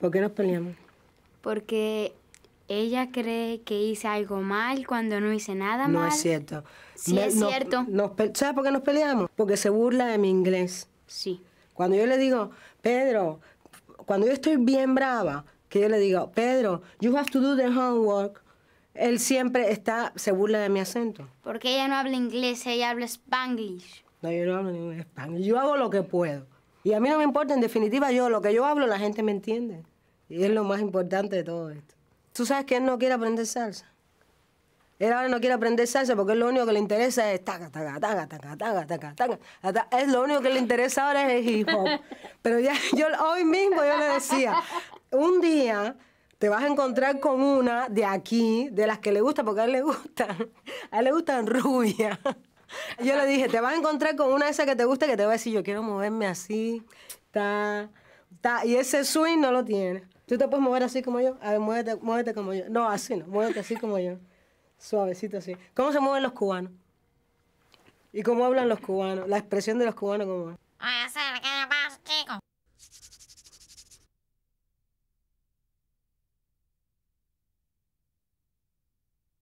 ¿Por qué nos peleamos? Porque ella cree que hice algo mal cuando no hice nada mal. No es cierto. Sí es cierto. ¿Sabes por qué nos peleamos? Porque se burla de mi inglés. Sí. Cuando yo le digo, Pedro, cuando yo estoy bien brava, que yo le digo, Pedro, you have to do the homework, él siempre está, se burla de mi acento. Porque ella no habla inglés, ella habla spanglish. No, yo no hablo ningún spanglish. Yo hago lo que puedo. Y a mí no me importa, en definitiva, yo lo que yo hablo, la gente me entiende. Y es lo más importante de todo esto. Tú sabes que él no quiere aprender salsa. Él ahora no quiere aprender salsa porque lo único que le interesa es taca, Es lo único que le interesa ahora es el hip hop. Pero ya yo hoy mismo yo le decía, un día te vas a encontrar con una de aquí, de las que le gusta, porque a él le gustan, a él le gustan rubias. Yo le dije, te vas a encontrar con una de esas que te gusta que te va a decir, yo quiero moverme así, ta. Y ese swing no lo tiene. Tú te puedes mover así como yo. A ver, muévete, como yo. No, así no. Muévete así como yo. Suavecito así. ¿Cómo se mueven los cubanos? ¿Y cómo hablan los cubanos? La expresión de los cubanos, ¿cómo es? a hacer que chico.